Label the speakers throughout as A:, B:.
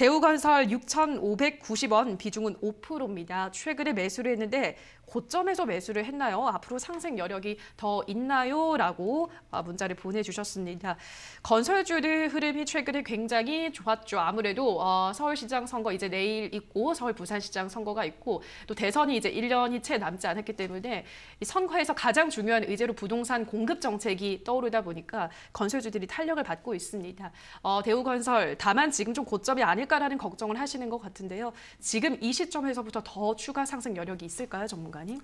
A: 대우건설 6,590원 비중은 5%입니다. 최근에 매수를 했는데 고점에서 매수를 했나요? 앞으로 상승 여력이 더 있나요? 라고 아, 문자를 보내주셨습니다. 건설주들 흐름이 최근에 굉장히 좋았죠. 아무래도 어, 서울시장 선거 이제 내일 있고 서울 부산시장 선거가 있고 또 대선이 이제 1년이 채 남지 않았기 때문에 선거에서 가장 중요한 의제로 부동산 공급 정책이 떠오르다 보니까 건설주들이 탄력을 받고 있습니다. 어, 대우건설 다만 지금 좀 고점이 아닐 않을까라는 걱정을 하시는 것 같은데요. 지금 이 시점에서부터 더 추가 상승 여력이 있을까요, 전문가님?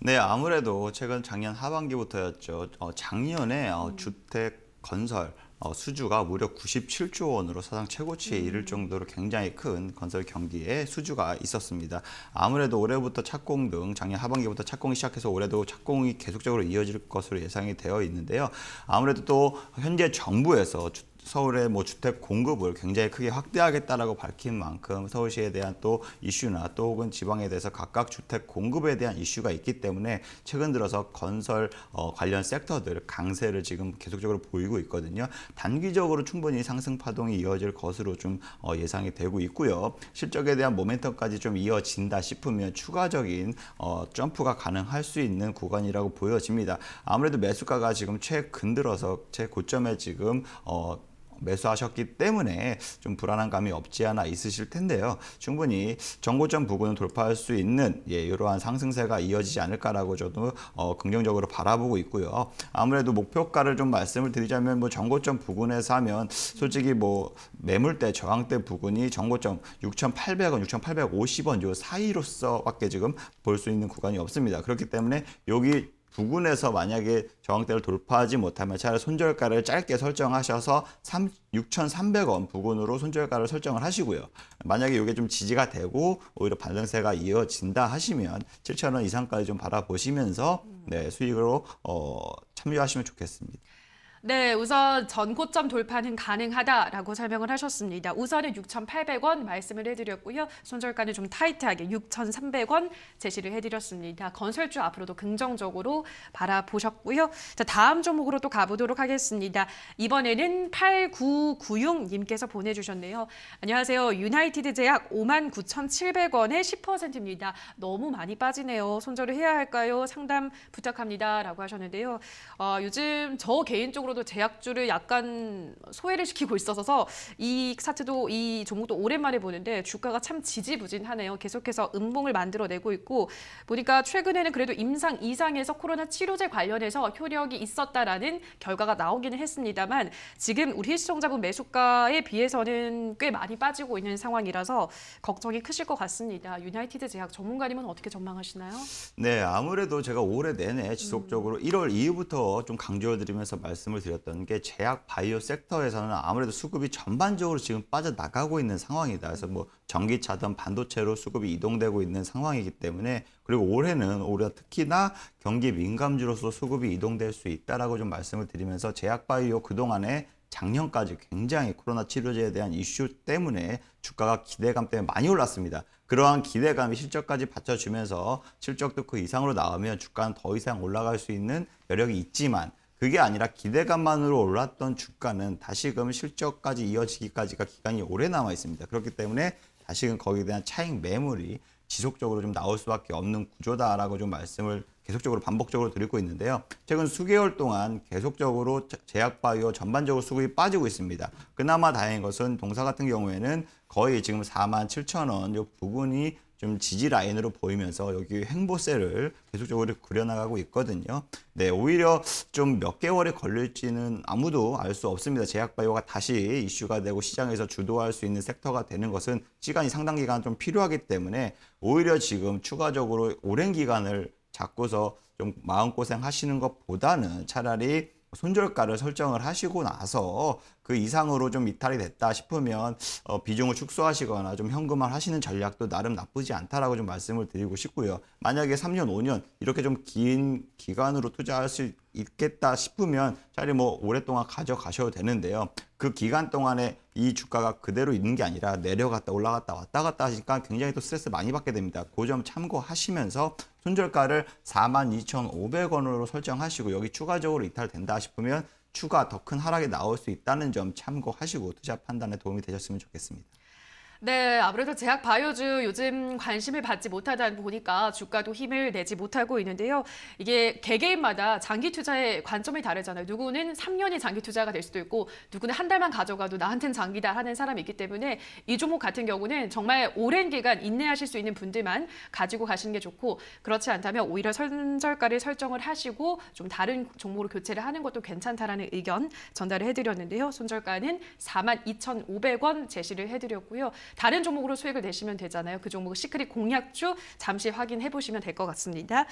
B: 네, 아무래도 최근 작년 하반기부터였죠. 어, 작년에 어, 음. 주택 건설 어, 수주가 무려 97조 원으로 사상 최고치에 음. 이를 정도로 굉장히 큰 건설 경기에 수주가 있었습니다. 아무래도 올해부터 착공 등 작년 하반기부터 착공이 시작해서 올해도 착공이 계속적으로 이어질 것으로 예상이 되어 있는데요. 아무래도 또 현재 정부에서 주택 서울의 뭐 주택 공급을 굉장히 크게 확대하겠다라고 밝힌 만큼 서울시에 대한 또 이슈나 또 혹은 지방에 대해서 각각 주택 공급에 대한 이슈가 있기 때문에 최근 들어서 건설 어, 관련 섹터들 강세를 지금 계속적으로 보이고 있거든요. 단기적으로 충분히 상승 파동이 이어질 것으로 좀 어, 예상이 되고 있고요. 실적에 대한 모멘텀까지 좀 이어진다 싶으면 추가적인 어, 점프가 가능할 수 있는 구간이라고 보여집니다. 아무래도 매수가가 지금 최근 들어서 최고점에 지금 어, 매수하셨기 때문에 좀 불안한 감이 없지 않아 있으실 텐데요. 충분히 정고점 부근을 돌파할 수 있는 예, 이러한 상승세가 이어지지 않을까라고 저도 어, 긍정적으로 바라보고 있고요. 아무래도 목표가를 좀 말씀을 드리자면 뭐 정고점 부근에서 하면 솔직히 뭐 매물대 저항대 부근이 정고점 6,800원, 6,850원 요 사이로서밖에 지금 볼 수 있는 구간이 없습니다. 그렇기 때문에 여기 부근에서 만약에 저항대를 돌파하지 못하면 차라리 손절가를 짧게 설정하셔서 3, 6,300원 부근으로 손절가를 설정을 하시고요. 만약에 이게 좀 지지가 되고 오히려 반등세가 이어진다 하시면 7,000원 이상까지 좀 바라보시면서 네, 수익으로 어, 참여하시면 좋겠습니다.
A: 네, 우선 전고점 돌파는 가능하다라고 설명을 하셨습니다. 우선은 6,800원 말씀을 해드렸고요. 손절가는 좀 타이트하게 6,300원 제시를 해드렸습니다. 건설주 앞으로도 긍정적으로 바라보셨고요. 자, 다음 종목으로 또 가보도록 하겠습니다. 이번에는 8996님께서 보내주셨네요. 안녕하세요. 유나이티드 제약 59,700원에 10%입니다. 너무 많이 빠지네요. 손절을 해야 할까요? 상담 부탁합니다. 라고 하셨는데요. 어, 요즘 저 개인적으로 전반적으로도 제약주를 약간 소외를 시키고 있어서 이사태도이 종목도 오랜만에 보는데 주가가 참 지지부진하네요. 계속해서 음봉을 만들어내고 있고 보니까 최근에는 그래도 임상 이상에서 코로나 치료제 관련해서 효력이 있었다라는 결과가 나오기는 했습니다만 지금 우리 시청자분 매수가에 비해서는 꽤 많이 빠지고 있는 상황이라서 걱정이 크실 것 같습니다. 유나이티드 제약 전문가님은 어떻게 전망하시나요?
B: 네, 아무래도 제가 올해 내내 지속적으로 음. 1월 이후부터 좀 강조해드리면서 말씀을 드렸던 게 제약 바이오 섹터에서는 아무래도 수급이 전반적으로 지금 빠져나가고 있는 상황이다. 그래서 뭐 전기차든 반도체로 수급이 이동되고 있는 상황이기 때문에 그리고 올해는 올해 특히나 경기 민감주로서 수급이 이동될 수 있다라고 좀 말씀을 드리면서 제약 바이오 그동안에 작년까지 굉장히 코로나 치료제에 대한 이슈 때문에 주가가 기대감 때문에 많이 올랐습니다. 그러한 기대감이 실적까지 받쳐주면서 실적도 그 이상으로 나오면 주가는 더 이상 올라갈 수 있는 여력이 있지만 그게 아니라 기대감만으로 올랐던 주가는 다시금 실적까지 이어지기까지가 기간이 오래 남아 있습니다. 그렇기 때문에 다시금 거기에 대한 차익 매물이 지속적으로 좀 나올 수밖에 없는 구조다라고 좀 말씀을 계속적으로 반복적으로 드리고 있는데요. 최근 수개월 동안 계속적으로 제약바이오 전반적으로 수급이 빠지고 있습니다. 그나마 다행인 것은 동사 같은 경우에는 거의 지금 4만 7천 원 부분이 좀 지지 라인으로 보이면서 여기 횡보세를 계속적으로 그려나가고 있거든요. 네, 오히려 좀 몇개월이 걸릴지는 아무도 알 수 없습니다. 제약바이오가 다시 이슈가 되고 시장에서 주도할 수 있는 섹터가 되는 것은 시간이 상당 기간 좀 필요하기 때문에 오히려 지금 추가적으로 오랜 기간을 잡고서 좀 마음고생 하시는 것보다는 차라리 손절가를 설정을 하시고 나서 그 이상으로 좀 이탈이 됐다 싶으면 어, 비중을 축소하시거나 좀 현금화를 하시는 전략도 나름 나쁘지 않다라고 좀 말씀을 드리고 싶고요. 만약에 3년, 5년 이렇게 좀 긴 기간으로 투자할 수 있겠다 싶으면 차라리 뭐 오랫동안 가져가셔도 되는데요. 그 기간 동안에 이 주가가 그대로 있는 게 아니라 내려갔다 올라갔다 왔다 갔다 하니까 굉장히 또 스트레스 많이 받게 됩니다. 그 점 참고하시면서 손절가를 42,500원으로 설정하시고 여기 추가적으로 이탈된다 싶으면 추가 더 큰 하락이 나올 수 있다는 점 참고하시고 투자 판단에 도움이 되셨으면 좋겠습니다.
A: 네, 아무래도 제약 바이오주 요즘 관심을 받지 못하다 보니까 주가도 힘을 내지 못하고 있는데요. 이게 개개인마다 장기 투자의 관점이 다르잖아요. 누구는 3년이 장기 투자가 될 수도 있고 누구는 한 달만 가져가도 나한텐 장기다 하는 사람이 있기 때문에 이 종목 같은 경우는 정말 오랜 기간 인내하실 수 있는 분들만 가지고 가시는 게 좋고 그렇지 않다면 오히려 선절가를 설정을 하시고 좀 다른 종목으로 교체를 하는 것도 괜찮다라는 의견 전달을 해드렸는데요. 손절가는 42,500원 제시를 해드렸고요. 다른 종목으로 수익을 내시면 되잖아요. 그 종목 시크릿 공약주 잠시 확인해 보시면 될 것 같습니다.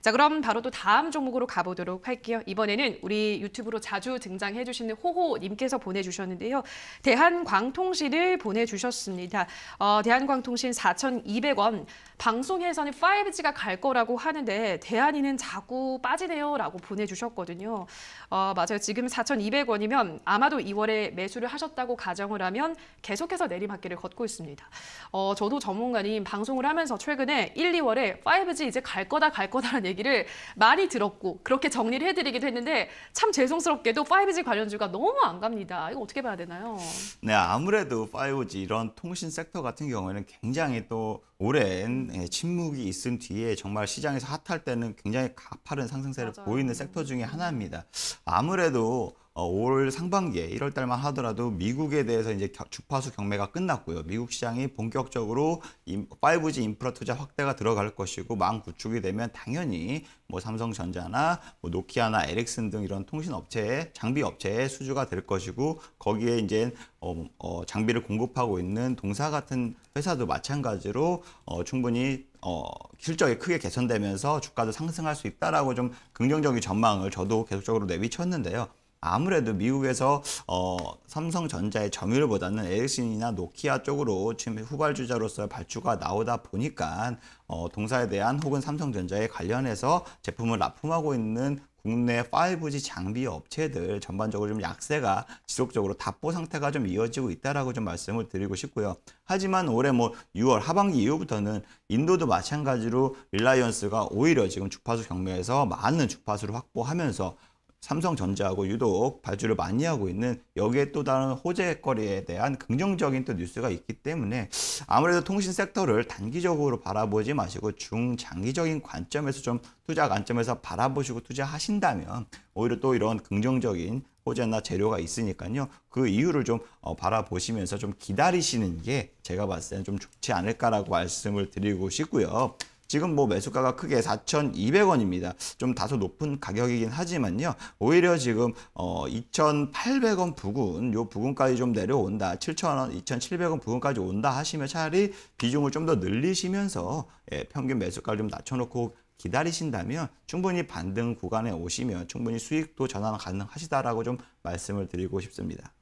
A: 자, 그럼 바로 또 다음 종목으로 가보도록 할게요. 이번에는 우리 유튜브로 자주 등장해 주시는 호호님께서 보내주셨는데요. 대한광통신을 보내주셨습니다. 어, 대한광통신 4,200원. 방송에서는 5G가 갈 거라고 하는데 대한이는 자꾸 빠지네요. 라고 보내주셨거든요. 어, 맞아요. 지금 4,200원이면 아마도 2월에 매수를 하셨다고 가정을 하면 계속해서 내리막길을 걷고 있습니다. 어, 저도 전문가님 방송을 하면서 최근에 1, 2월에 5G 이제 갈 거다 갈 거다라는 얘기를 많이 들었고 그렇게 정리를 해드리기도 했는데 참 죄송스럽게도 5G 관련주가 너무 안 갑니다. 이거 어떻게 봐야 되나요?
B: 네, 아무래도 5G 이런 통신 섹터 같은 경우에는 굉장히 또 오랜 예, 침묵이 있은 뒤에 정말 시장에서 핫할 때는 굉장히 가파른 상승세를 맞아요. 보이는 섹터 중에 하나입니다. 아무래도 어, 올 상반기에 1월 달만 하더라도 미국에 대해서 이제 주파수 경매가 끝났고요. 미국 시장이 본격적으로 5G 인프라 투자 확대가 들어갈 것이고 망 구축이 되면 당연히 뭐 삼성전자나 뭐 노키아나 에릭슨 등 이런 통신 업체의 장비 업체의 수주가 될 것이고 거기에 이제 어, 어, 장비를 공급하고 있는 동사 같은 회사도 마찬가지로 어, 충분히 어, 실적이 크게 개선되면서 주가도 상승할 수 있다라고 좀 긍정적인 전망을 저도 계속적으로 내비쳤는데요. 아무래도 미국에서 어, 삼성전자의 점유율보다는 에릭슨이나 노키아 쪽으로 지금 후발주자로서 발주가 나오다 보니까 어, 동사에 대한 혹은 삼성전자에 관련해서 제품을 납품하고 있는 국내 5G 장비 업체들 전반적으로 좀 약세가 지속적으로 답보 상태가 좀 이어지고 있다라고 좀 말씀을 드리고 싶고요. 하지만 올해 뭐 6월 하반기 이후부터는 인도도 마찬가지로 릴라이언스가 오히려 지금 주파수 경매에서 많은 주파수를 확보하면서 삼성전자하고 유독 발주를 많이 하고 있는 여기에 또 다른 호재거리에 대한 긍정적인 또 뉴스가 있기 때문에 아무래도 통신 섹터를 단기적으로 바라보지 마시고 중장기적인 관점에서 좀 투자 관점에서 바라보시고 투자하신다면 오히려 또 이런 긍정적인 호재나 재료가 있으니까요. 그 이유를 좀 어, 바라보시면서 좀 기다리시는 게 제가 봤을 때는 좀 좋지 않을까라고 말씀을 드리고 싶고요. 지금 뭐 매수가가 크게 4,200원입니다. 좀 다소 높은 가격이긴 하지만요. 오히려 지금 어 2,800원 부근 요 부근까지 좀 내려온다. 7,000원, 2,700원 부근까지 온다 하시면 차라리 비중을 좀 더 늘리시면서 예, 평균 매수가를 좀 낮춰놓고 기다리신다면 충분히 반등 구간에 오시면 충분히 수익도 전환 가능하시다라고 좀 말씀을 드리고 싶습니다.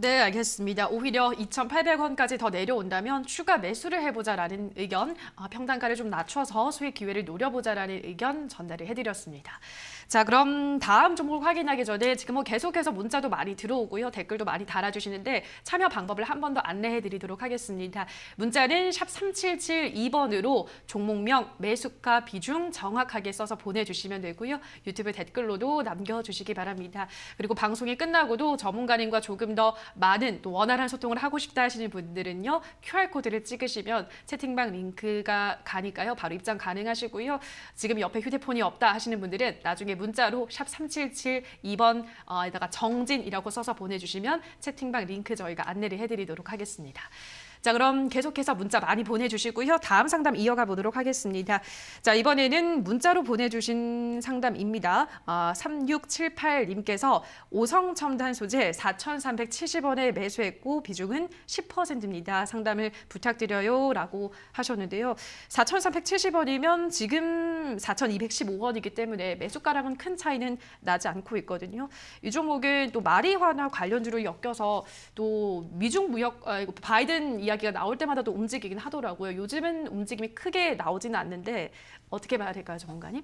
A: 네, 알겠습니다. 오히려 2,800원까지 더 내려온다면 추가 매수를 해보자라는 의견, 아, 평단가를 좀 낮춰서 수익 기회를 노려보자라는 의견 전달을 해드렸습니다. 자, 그럼 다음 종목 확인하기 전에 지금 뭐 계속해서 문자도 많이 들어오고요. 댓글도 많이 달아주시는데 참여 방법을 한 번 더 안내해드리도록 하겠습니다. 문자는 샵 3772번으로 종목명, 매수가, 비중 정확하게 써서 보내주시면 되고요. 유튜브 댓글로도 남겨주시기 바랍니다. 그리고 방송이 끝나고도 전문가님과 조금 더 많은 또 원활한 소통을 하고 싶다 하시는 분들은요. QR코드를 찍으시면 채팅방 링크가 가니까요. 바로 입장 가능하시고요. 지금 옆에 휴대폰이 없다 하시는 분들은 나중에 문자로 샵 3772번 어, 에다가 정진이라고 써서 보내주시면 채팅방 링크 저희가 안내를 해드리도록 하겠습니다. 자, 그럼 계속해서 문자 많이 보내주시고요. 다음 상담 이어가 보도록 하겠습니다. 자, 이번에는 문자로 보내주신 상담입니다. 아, 어, 3678님께서 오성 첨단 소재 4,370원에 매수했고 비중은 10%입니다. 상담을 부탁드려요. 라고 하셨는데요. 4,370원이면 지금 4,215원이기 때문에 매수가랑은 큰 차이는 나지 않고 있거든요. 이 종목은 또 마리화나 관련주로 엮여서 또 미중 무역, 아, 바이든 이야기 이야기가 나올 때마다 도 움직이긴 하더라고요. 요즘은 움직임이 크게 나오지는 않는데 어떻게 봐야 될까요, 전문가님?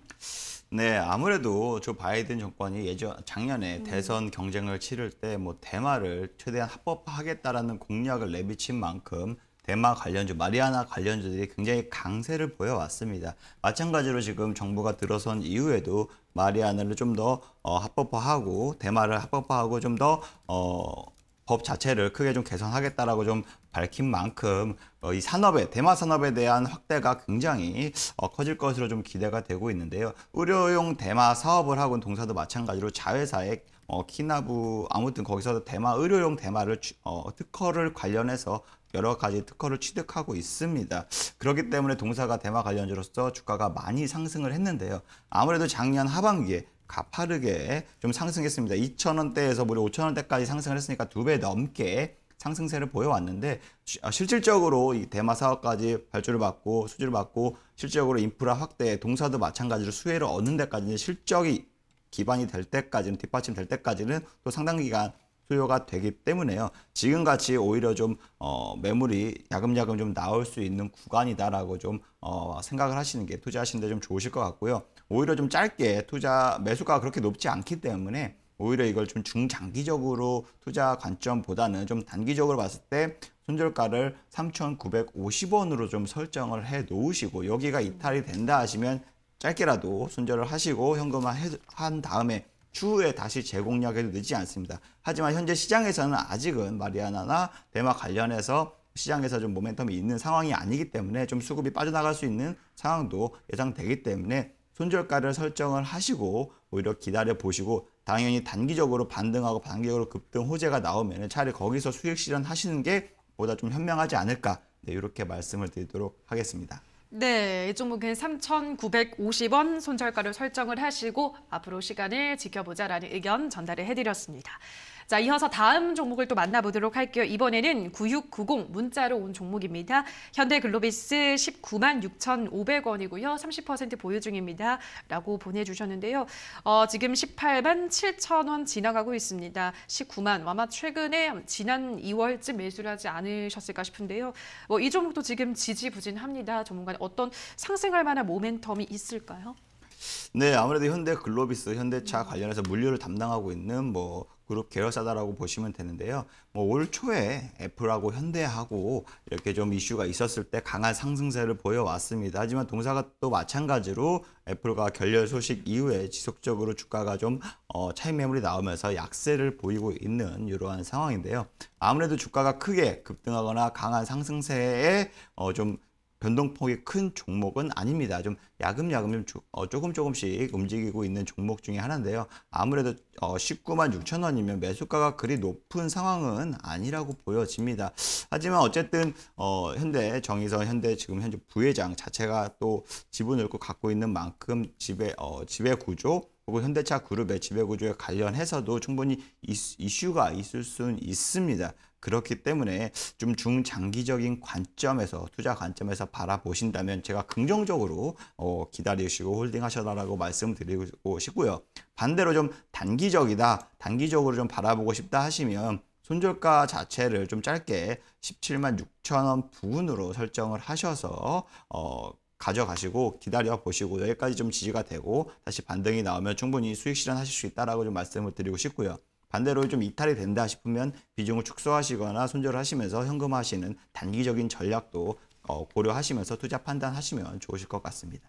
B: 네, 아무래도 조 바이든 정권이 예전 작년에 음. 대선 경쟁을 치를 때뭐 대마를 최대한 합법화하겠다라는 공약을 내비친 만큼 대마 관련주, 마리아나 관련주들이 굉장히 강세를 보여왔습니다. 마찬가지로 지금 정부가 들어선 이후에도 마리아나를 좀더 어, 합법화하고 대마를 합법화하고 좀 더 어, 법 자체를 크게 좀 개선하겠다라고 좀 밝힌 만큼 어, 이 산업에 대마 산업에 대한 확대가 굉장히 어, 커질 것으로 좀 기대가 되고 있는데요. 의료용 대마 사업을 하고는 있 동사도 마찬가지로 자회사의 어, 키나부 아무튼 거기서 대마 의료용 대마를 어, 특허를 관련해서 여러 가지 특허를 취득하고 있습니다. 그렇기 때문에 동사가 대마 관련주로서 주가가 많이 상승을 했는데요. 아무래도 작년 하반기에 가파르게 좀 상승했습니다. 2,000원대에서 무려 5,000원대까지 상승을 했으니까 두 배 넘게 상승세를 보여왔는데 아, 실질적으로 이 대마 사업까지 발주를 받고 수주를 받고 실질적으로 인프라 확대 동사도 마찬가지로 수혜를 얻는 데까지는 실적이 기반이 될 때까지는 뒷받침 될 때까지는 또 상당 기간 수요가 되기 때문에요. 지금같이 오히려 좀 어, 매물이 야금야금 좀 나올 수 있는 구간이다라고 좀 어, 생각을 하시는 게 투자하시는데 좀 좋으실 것 같고요. 오히려 좀 짧게 투자 매수가 그렇게 높지 않기 때문에 오히려 이걸 좀 중장기적으로 투자 관점보다는 좀 단기적으로 봤을 때 손절가를 3,950원으로 좀 설정을 해 놓으시고 여기가 이탈이 된다 하시면 짧게라도 손절을 하시고 현금화 한 다음에 추후에 다시 재공략해도 늦지 않습니다. 하지만 현재 시장에서는 아직은 마리아나나 대마 관련해서 시장에서 좀 모멘텀이 있는 상황이 아니기 때문에 좀 수급이 빠져나갈 수 있는 상황도 예상되기 때문에 손절가를 설정을 하시고 오히려 뭐 기다려 보시고 당연히 단기적으로 반등하고 반기적으로 급등 호재가 나오면 차라리 거기서 수익 실현하시는 게 보다 좀 현명하지 않을까 네, 이렇게 말씀을 드리도록 하겠습니다.
A: 네, 이 종목은 3,950원 손절가를 설정을 하시고 앞으로 시간을 지켜보자라는 의견 전달을 해드렸습니다. 자, 이어서 다음 종목을 또 만나보도록 할게요. 이번에는 9690 문자로 온 종목입니다. 현대글로비스 19만 6,500원이고요. 30% 보유 중입니다. 라고 보내주셨는데요. 어, 지금 18만 7 0원 지나가고 있습니다. 19만 아마 최근에 지난 2월쯤 매수를 하지 않으셨을까 싶은데요. 뭐 이 종목도 지금 지지부진합니다. 전문가는 어떤 상승할 만한 모멘텀이 있을까요?
B: 네, 아무래도 현대 글로비스, 현대차 관련해서 물류를 담당하고 있는 뭐 그룹 계열사다라고 보시면 되는데요. 뭐 올 초에 애플하고 현대하고 이렇게 좀 이슈가 있었을 때 강한 상승세를 보여왔습니다. 하지만 동사가 또 마찬가지로 애플과 결렬 소식 이후에 지속적으로 주가가 좀 어, 차익 매물이 나오면서 약세를 보이고 있는 이러한 상황인데요. 아무래도 주가가 크게 급등하거나 강한 상승세에 어, 좀 변동폭이 큰 종목은 아닙니다. 좀 야금야금 좀 어, 조금 조금씩 움직이고 있는 종목 중에 하나인데요. 아무래도 19만 어, 6천 원이면 매수가가 그리 높은 상황은 아니라고 보여집니다. 하지만 어쨌든 어, 현대 정의선 현대 지금 현재 부회장 자체가 또 지분을 갖고 있는 만큼 지배 지배 구조 혹은 현대차 그룹의 지배구조에 관련해서도 충분히 이슈가 있을 수는 있습니다. 그렇기 때문에 좀 중장기적인 관점에서 투자 관점에서 바라보신다면 제가 긍정적으로 어, 기다리시고 홀딩하셔라라고 말씀드리고 싶고요. 반대로 좀 단기적이다, 단기적으로 좀 바라보고 싶다 하시면 손절가 자체를 좀 짧게 17만 6천 원 부근으로 설정을 하셔서 어, 가져가시고 기다려 보시고 여기까지 좀 지지가 되고 다시 반등이 나오면 충분히 수익 실현하실 수 있다라고 좀 말씀을 드리고 싶고요. 반대로 좀 이탈이 된다 싶으면 비중을 축소하시거나 손절하시면서 현금화하시는 단기적인 전략도 어, 고려하시면서 투자 판단하시면 좋으실 것 같습니다.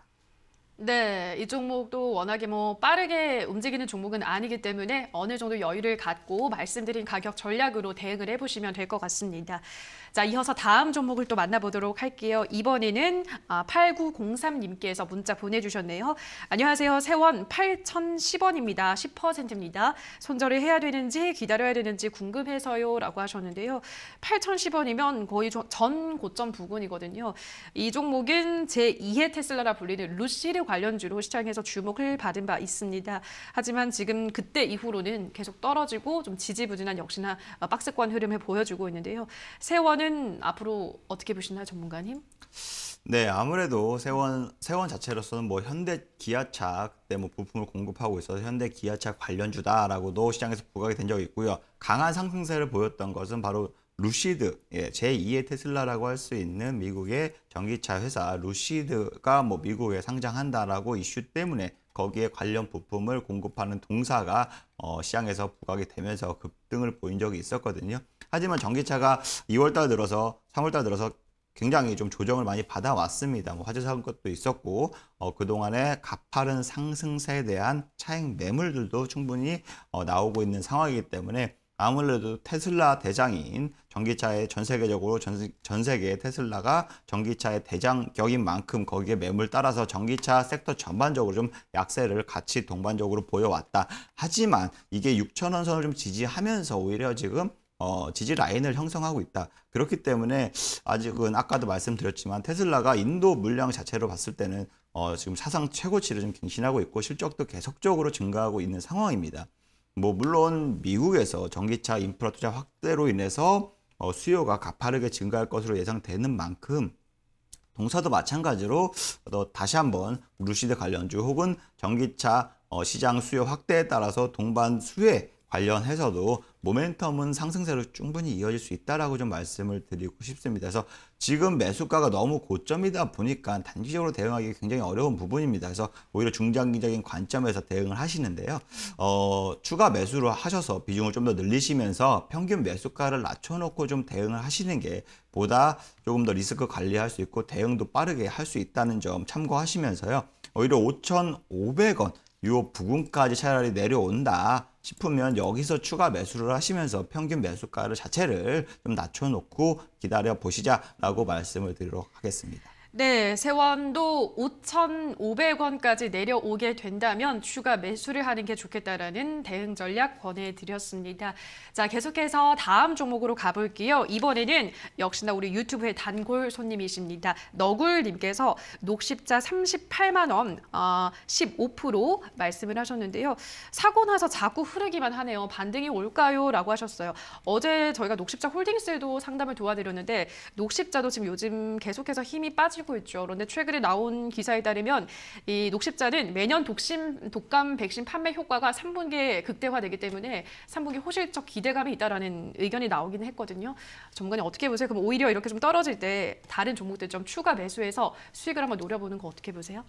A: 네, 이 종목도 워낙에 뭐 빠르게 움직이는 종목은 아니기 때문에 어느 정도 여유를 갖고 말씀드린 가격 전략으로 대응을 해보시면 될 것 같습니다. 자, 이어서 다음 종목을 또 만나보도록 할게요. 이번에는 아, 8903님께서 문자 보내주셨네요. 안녕하세요. 세원 8,010원입니다. 10%입니다. 손절을 해야 되는지 기다려야 되는지 궁금해서요. 라고 하셨는데요. 8,010원이면 거의 전 고점 부근이거든요. 이 종목은 제2의 테슬라라 불리는 루시드 관련주로 시장에서 주목을 받은 바 있습니다. 하지만 지금 그때 이후로는 계속 떨어지고 좀 지지부진한 역시나 어, 박스권 흐름을 보여주고 있는데요. 세원 이거는 앞으로 어떻게 보시나요, 전문가님?
B: 네, 아무래도 세원 세원 자체로서는 뭐 현대 기아차 그때 뭐 부품을 공급하고 있어서 현대 기아차 관련주다라고도 시장에서 부각이 된 적이 있고요. 강한 상승세를 보였던 것은 바로 루시드, 예, 제2의 테슬라라고 할 수 있는 미국의 전기차 회사 루시드가 뭐 미국에 상장한다라고 이슈 때문에 거기에 관련 부품을 공급하는 동사가 어, 시장에서 부각이 되면서 급등을 보인 적이 있었거든요. 하지만 전기차가 2월달 들어서 3월달 들어서 굉장히 좀 조정을 많이 받아왔습니다. 뭐 화재 사건도 있었고 어, 그동안의 가파른 상승세에 대한 차익 매물들도 충분히 어, 나오고 있는 상황이기 때문에 아무래도 테슬라 대장인 전기차의 전 세계적으로 전, 전 세계 의 테슬라가 전기차의 대장격인 만큼 거기에 매물 따라서 전기차 섹터 전반적으로 좀 약세를 같이 동반적으로 보여왔다. 하지만 이게 6천원 선을 좀 지지하면서 오히려 지금 어, 지지 라인을 형성하고 있다. 그렇기 때문에 아직은 아까도 말씀드렸지만 테슬라가 인도 물량 자체로 봤을 때는 어, 지금 사상 최고치를 좀 갱신하고 있고 실적도 계속적으로 증가하고 있는 상황입니다. 뭐 물론 미국에서 전기차 인프라 투자 확대로 인해서 어, 수요가 가파르게 증가할 것으로 예상되는 만큼 동사도 마찬가지로 어, 다시 한번 루시드 관련주 혹은 전기차 어, 시장 수요 확대에 따라서 동반 수혜 관련해서도 모멘텀은 상승세로 충분히 이어질 수 있다라고 좀 말씀을 드리고 싶습니다. 그래서 지금 매수가가 너무 고점이다 보니까 단기적으로 대응하기 굉장히 어려운 부분입니다. 그래서 오히려 중장기적인 관점에서 대응을 하시는데요. 어, 추가 매수로 하셔서 비중을 좀 더 늘리시면서 평균 매수가를 낮춰놓고 좀 대응을 하시는 게 보다 조금 더 리스크 관리할 수 있고 대응도 빠르게 할 수 있다는 점 참고하시면서요. 오히려 5,500원 요 부근까지 차라리 내려온다 싶으면 여기서 추가 매수를 하시면서 평균 매수가를 자체를 좀 낮춰놓고 기다려 보시자라고 말씀을 드리도록 하겠습니다.
A: 네, 세원도 5,500원까지 내려오게 된다면 추가 매수를 하는 게 좋겠다라는 대응 전략 권해드렸습니다. 자, 계속해서 다음 종목으로 가볼게요. 이번에는 역시나 우리 유튜브의 단골 손님이십니다. 너굴님께서 녹십자 38만 원, 어, 15% 말씀을 하셨는데요. 사고 나서 자꾸 흐르기만 하네요. 반등이 올까요? 라고 하셨어요. 어제 저희가 녹십자 홀딩스에도 상담을 도와드렸는데 녹십자도 지금 요즘 계속해서 힘이 빠지 고 하시고 있죠. 그런데 최근에 나온 기사에 따르면 이 녹십자는 매년 독심, 독감 백신 판매 효과가 3분기에 극대화되기 때문에 3분기 호실적 기대감이 있다라는 의견이 나오긴 했거든요. 전문가님 어떻게 보세요? 그럼 오히려 이렇게 좀 떨어질 때 다른 종목들 좀 추가 매수해서 수익을 한번 노려보는 거 어떻게 보세요?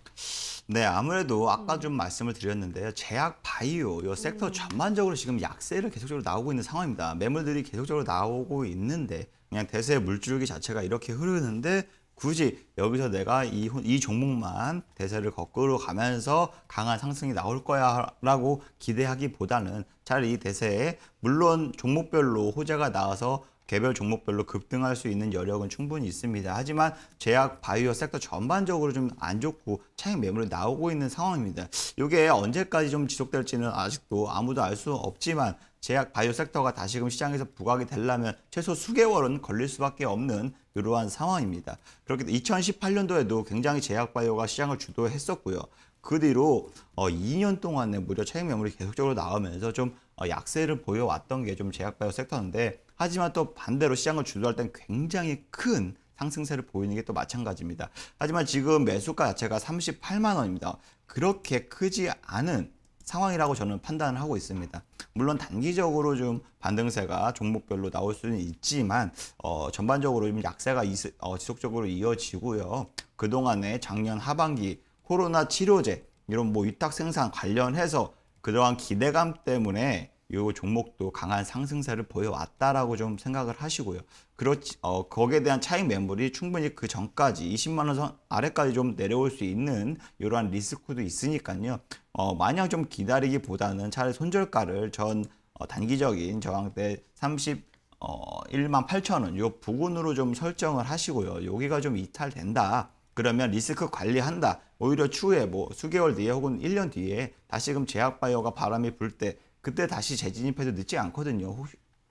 B: 네, 아무래도 아까 음. 좀 말씀을 드렸는데요. 제약 바이오 요 섹터 음. 전반적으로 지금 약세를 계속적으로 나오고 있는 상황입니다. 매물들이 계속적으로 나오고 있는데 그냥 대세 물줄기 자체가 이렇게 흐르는데 굳이 여기서 내가 이, 이 종목만 대세를 거꾸로 가면서 강한 상승이 나올 거야 라고 기대하기보다는 차라리 이 대세에 물론 종목별로 호재가 나와서 개별 종목별로 급등할 수 있는 여력은 충분히 있습니다. 하지만 제약 바이오 섹터 전반적으로 좀 안 좋고 차익 매물이 나오고 있는 상황입니다. 이게 언제까지 좀 지속될지는 아직도 아무도 알 수 없지만 제약 바이오 섹터가 다시금 시장에서 부각이 되려면 최소 수개월은 걸릴 수밖에 없는 이러한 상황입니다. 그렇기 때문에 2018년도에도 굉장히 제약바이오가 시장을 주도했었고요. 그 뒤로 2년 어, 동안에 무려 차익 매물이 계속적으로 나오면서 좀 어, 약세를 보여왔던 게 좀 제약바이오 섹터인데 하지만 또 반대로 시장을 주도할 땐 굉장히 큰 상승세를 보이는 게 또 마찬가지입니다. 하지만 지금 매수가 자체가 38만 원입니다. 그렇게 크지 않은 상황이라고 저는 판단을 하고 있습니다. 물론 단기적으로 좀 반등세가 종목별로 나올 수는 있지만 어, 전반적으로 좀 약세가 이스, 어, 지속적으로 이어지고요. 그동안에 작년 하반기 코로나 치료제 이런 뭐 위탁 생산 관련해서 그러한 기대감 때문에 이 종목도 강한 상승세를 보여왔다라고 좀 생각을 하시고요. 그렇지 어, 거기에 대한 차익 매물이 충분히 그 전까지 20만 원선 아래까지 좀 내려올 수 있는 이러한 리스크도 있으니까요. 어, 마냥 좀 기다리기보다는 차라리 손절가를 전 어, 단기적인 저항때30 어, 1만 8천 원, 요 부근으로 좀 설정을 하시고요. 여기가 좀 이탈된다. 그러면 리스크 관리한다. 오히려 추후에 뭐 수개월 뒤에 혹은 1년 뒤에 다시금 제약 바이오가 바람이 불때 그때 다시 재진입해도 늦지 않거든요.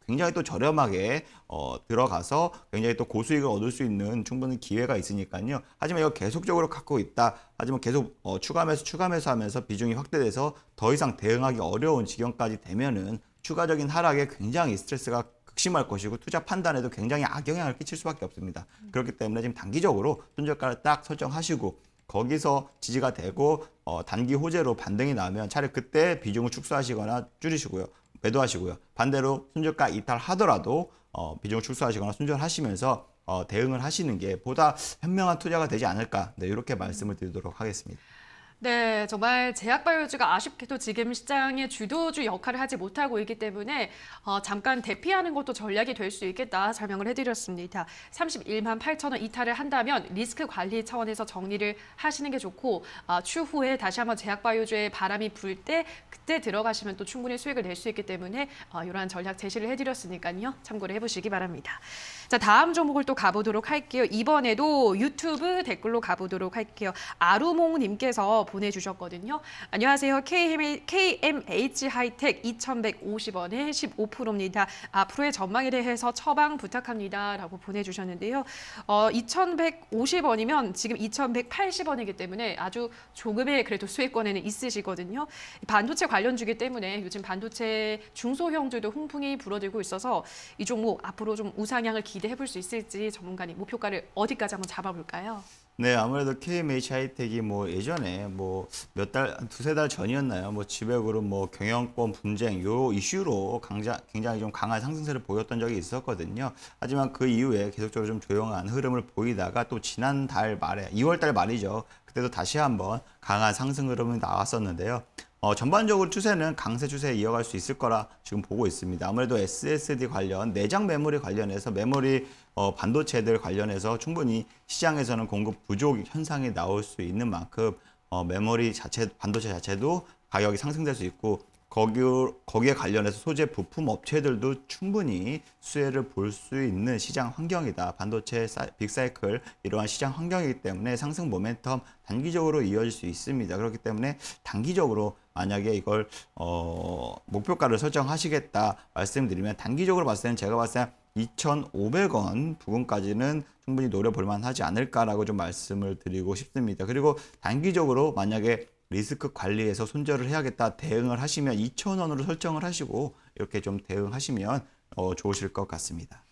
B: 굉장히 또 저렴하게 어, 들어가서 굉장히 또 고수익을 얻을 수 있는 충분한 기회가 있으니까요. 하지만 이거 계속적으로 갖고 있다. 하지만 계속 어, 추가 매서 추가 매서 하면서 비중이 확대돼서 더 이상 대응하기 어려운 지경까지 되면은 추가적인 하락에 굉장히 스트레스가 극심할 것이고 투자 판단에도 굉장히 악영향을 끼칠 수밖에 없습니다. 그렇기 때문에 지금 단기적으로 손절가를 딱 설정하시고 거기서 지지가 되고 어, 단기 호재로 반등이 나오면 차라리 그때 비중을 축소하시거나 줄이시고요. 매도하시고요. 반대로 순절가 이탈하더라도 어, 비중을 축소하시거나 순절하시면서 어, 대응을 하시는 게 보다 현명한 투자가 되지 않을까 네, 이렇게 말씀을 드리도록 하겠습니다.
A: 네, 정말 제약바이오주가 아쉽게도 지금 시장의 주도주 역할을 하지 못하고 있기 때문에 어, 잠깐 대피하는 것도 전략이 될 수 있겠다 설명을 해드렸습니다. 31만 8천 원 이탈을 한다면 리스크 관리 차원에서 정리를 하시는 게 좋고 어, 추후에 다시 한번 제약바이오주의 바람이 불 때 그때 들어가시면 또 충분히 수익을 낼 수 있기 때문에 어, 이러한 전략 제시를 해드렸으니까요. 참고를 해보시기 바랍니다. 자, 다음 종목을 또 가보도록 할게요. 이번에도 유튜브 댓글로 가보도록 할게요. 아루몽님께서 보내주셨거든요. 안녕하세요. KM, KMH 하이텍 2,150원에 15%입니다. 앞으로의 전망에 대해서 처방 부탁합니다. 라고 보내주셨는데요. 어, 2,150원이면 지금 2,180원이기 때문에 아주 조금의 그래도 수익권에는 있으시거든요. 반도체 관련주기 때문에 요즘 반도체 중소형주도 흥풍이 불어들고 있어서 이 종목 앞으로 좀 우상향을 기대해 볼 수 있을지 전문가님 목표가를 어디까지 한번 잡아볼까요?
B: 네, 아무래도 KMH 하이텍이 뭐 예전에 뭐 몇 달, 두세 달 전이었나요? 뭐 지배그룹 뭐 경영권 분쟁 요 이슈로 강자, 굉장히 좀 강한 상승세를 보였던 적이 있었거든요. 하지만 그 이후에 계속적으로 좀 조용한 흐름을 보이다가 또 지난달 말에, 2월달 말이죠. 그때도 다시 한번 강한 상승 흐름이 나왔었는데요. 어, 전반적으로 추세는 강세 추세에 이어갈 수 있을 거라 지금 보고 있습니다. 아무래도 SSD 관련 내장 메모리 관련해서 메모리 어, 반도체들 관련해서 충분히 시장에서는 공급 부족 현상이 나올 수 있는 만큼 어, 메모리 자체 반도체 자체도 가격이 상승될 수 있고 거기, 거기에 관련해서 소재 부품 업체들도 충분히 수혜를 볼 수 있는 시장 환경이다. 반도체 사, 빅사이클 이러한 시장 환경이기 때문에 상승 모멘텀 단기적으로 이어질 수 있습니다. 그렇기 때문에 단기적으로 만약에 이걸 어, 목표가를 설정하시겠다 말씀드리면 단기적으로 봤을 때는 제가 봤을 때 2,500원 부근까지는 충분히 노려볼 만하지 않을까라고 좀 말씀을 드리고 싶습니다. 그리고 단기적으로 만약에 리스크 관리에서 손절을 해야겠다 대응을 하시면 2,000원으로 설정을 하시고 이렇게 좀 대응하시면 어, 좋으실 것 같습니다.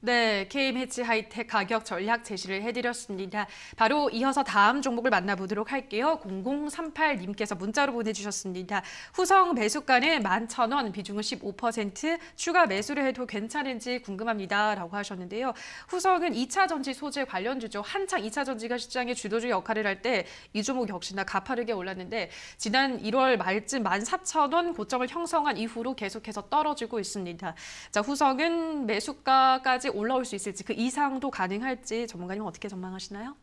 A: 네, K매치 하이텍 가격 전략 제시를 해드렸습니다. 바로 이어서 다음 종목을 만나보도록 할게요. 0038님께서 문자로 보내주셨습니다. 후성 매수가는 11,000원, 비중은 15%, 추가 매수를 해도 괜찮은지 궁금합니다. 라고 하셨는데요. 후성은 2차 전지 소재 관련주죠. 한창 2차 전지가 시장의 주도주 역할을 할 때 이 종목 역시나 가파르게 올랐는데 지난 1월 말쯤 14,000원 고점을 형성한 이후로 계속해서 떨어지고 있습니다. 자, 후성은 매수가까지 얼마까지 올라올 수 있을지 그 이상도 가능할지 전문가님 어떻게 전망하시나요?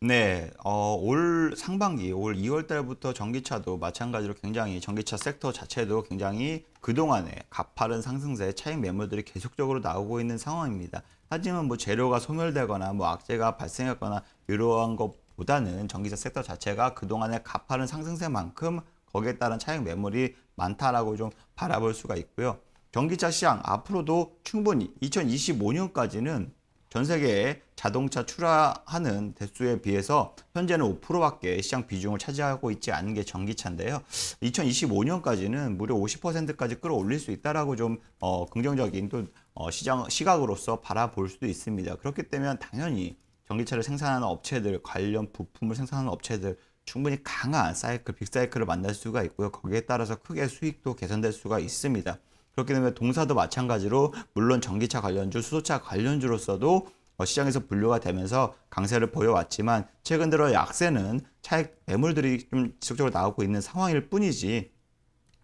B: 네, 어, 올 상반기 올 2월 달부터 전기차도 마찬가지로 굉장히 전기차 섹터 자체도 굉장히 그동안에 가파른 상승세 차익 매물들이 계속적으로 나오고 있는 상황입니다. 하지만 뭐 재료가 소멸되거나 뭐 악재가 발생했거나 이러한 것보다는 전기차 섹터 자체가 그동안의 가파른 상승세만큼 거기에 따른 차익 매물이 많다라고 좀 바라볼 수가 있고요. 전기차 시장 앞으로도 충분히 2025년까지는 전 세계에 자동차 출하하는 대수에 비해서 현재는 5%밖에 시장 비중을 차지하고 있지 않은 게 전기차인데요. 2025년까지는 무려 50%까지 끌어올릴 수 있다라고 좀 어, 긍정적인 또 어, 시장 시각으로서 바라볼 수도 있습니다. 그렇기 때문에 당연히 전기차를 생산하는 업체들 관련 부품을 생산하는 업체들 충분히 강한 사이클 빅사이클을 만날 수가 있고요. 거기에 따라서 크게 수익도 개선될 수가 있습니다. 그렇기 때문에 동사도 마찬가지로 물론 전기차 관련주, 수소차 관련주로서도 어, 시장에서 분류가 되면서 강세를 보여왔지만 최근 들어 약세는 차액 매물들이 좀 지속적으로 나오고 있는 상황일 뿐이지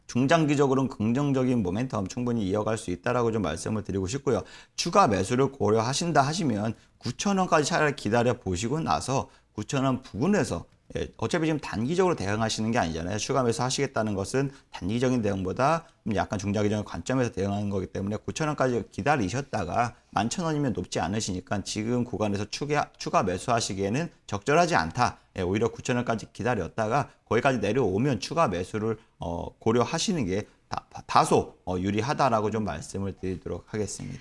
B: 중장기적으로는 긍정적인 모멘텀 충분히 이어갈 수 있다라고 좀 말씀을 드리고 싶고요. 추가 매수를 고려하신다 하시면 9천원까지 차라리 기다려 보시고 나서 9천원 부근에서 예, 어차피 지금 단기적으로 대응하시는 게 아니잖아요. 추가 매수 하시겠다는 것은 단기적인 대응보다 약간 중장기적인 관점에서 대응하는 거기 때문에 9천원까지 기다리셨다가 11,000원이면 높지 않으시니까 지금 구간에서 추가, 추가 매수하시기에는 적절하지 않다. 예, 오히려 9천원까지 기다렸다가 거기까지 내려오면 추가 매수를 어, 고려하시는 게 다, 다소 어, 유리하다라고 좀 말씀을 드리도록 하겠습니다.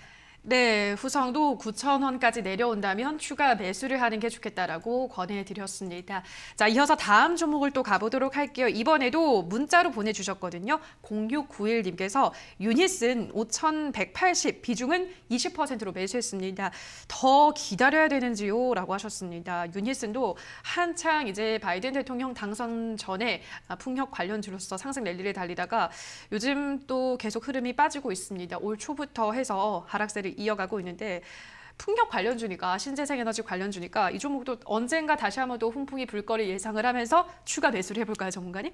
A: 네, 후성도 9천 원까지 내려온다면 추가 매수를 하는 게 좋겠다라고 권해드렸습니다. 자, 이어서 다음 종목을 또 가보도록 할게요. 이번에도 문자로 보내주셨거든요. 0691님께서 유닛은 5,180, 비중은 20%로 매수했습니다. 더 기다려야 되는지요? 라고 하셨습니다. 유닛은도 한창 이제 바이든 대통령 당선 전에 아, 풍력 관련주로서 상승 랠리를 달리다가 요즘 또 계속 흐름이 빠지고 있습니다. 올 초부터 해서 하락세를 이어가고 있는데 풍력 관련주니까 신재생 에너지 관련주니까 이 종목도 언젠가 다시 한번 또 훈풍이 불거리 예상을 하면서 추가 매수를 해볼까요, 전문가님?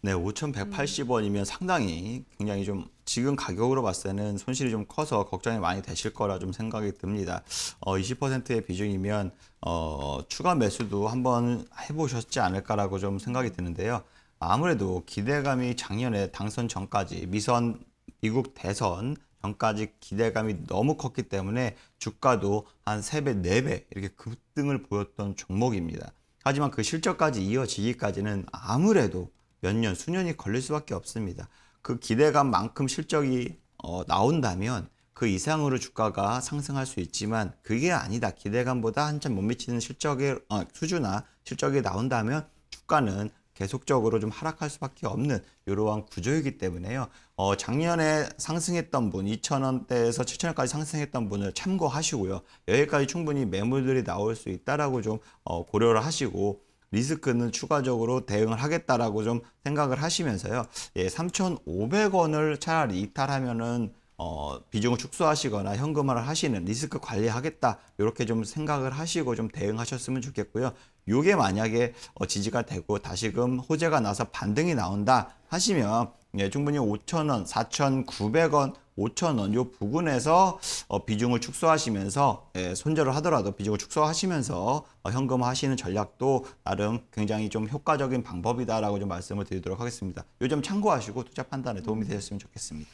B: 네, 5,180원이면 음. 상당히 굉장히 좀 지금 가격으로 봤을 때는 손실이 좀 커서 걱정이 많이 되실 거라 좀 생각이 듭니다. 어, 20%의 비중이면 어, 추가 매수도 한번 해보셨지 않을까라고 좀 생각이 드는데요. 아무래도 기대감이 작년에 당선 전까지 미선 미국 대선 전까지 기대감이 너무 컸기 때문에 주가도 한 3배, 4배 이렇게 급등을 보였던 종목입니다. 하지만 그 실적까지 이어지기까지는 아무래도 몇 년, 수년이 걸릴 수밖에 없습니다. 그 기대감만큼 실적이 어, 나온다면 그 이상으로 주가가 상승할 수 있지만 그게 아니다. 기대감보다 한참 못 미치는 실적의 어, 수이나 실적이 나온다면 주가는 계속적으로 좀 하락할 수밖에 없는 이러한 구조이기 때문에요. 어, 작년에 상승했던 분, 2,000원대에서 7,000원까지 상승했던 분을 참고하시고요. 여기까지 충분히 매물들이 나올 수 있다라고 좀 어, 고려를 하시고 리스크는 추가적으로 대응을 하겠다라고 좀 생각을 하시면서요. 예, 3,500원을 차라리 이탈하면은 어, 비중을 축소하시거나 현금화를 하시는 리스크 관리하겠다 이렇게 좀 생각을 하시고 좀 대응하셨으면 좋겠고요. 이게 만약에 어, 지지가 되고 다시금 호재가 나서 반등이 나온다 하시면 예, 충분히 5천원 4,900원, 5천원요 부근에서 어, 비중을 축소하시면서 예, 손절을 하더라도 비중을 축소하시면서 어, 현금화하시는 전략도 나름 굉장히 좀 효과적인 방법이다라고 좀 말씀을 드리도록 하겠습니다. 요점 참고하시고 투자 판단에 도움이 되셨으면 좋겠습니다.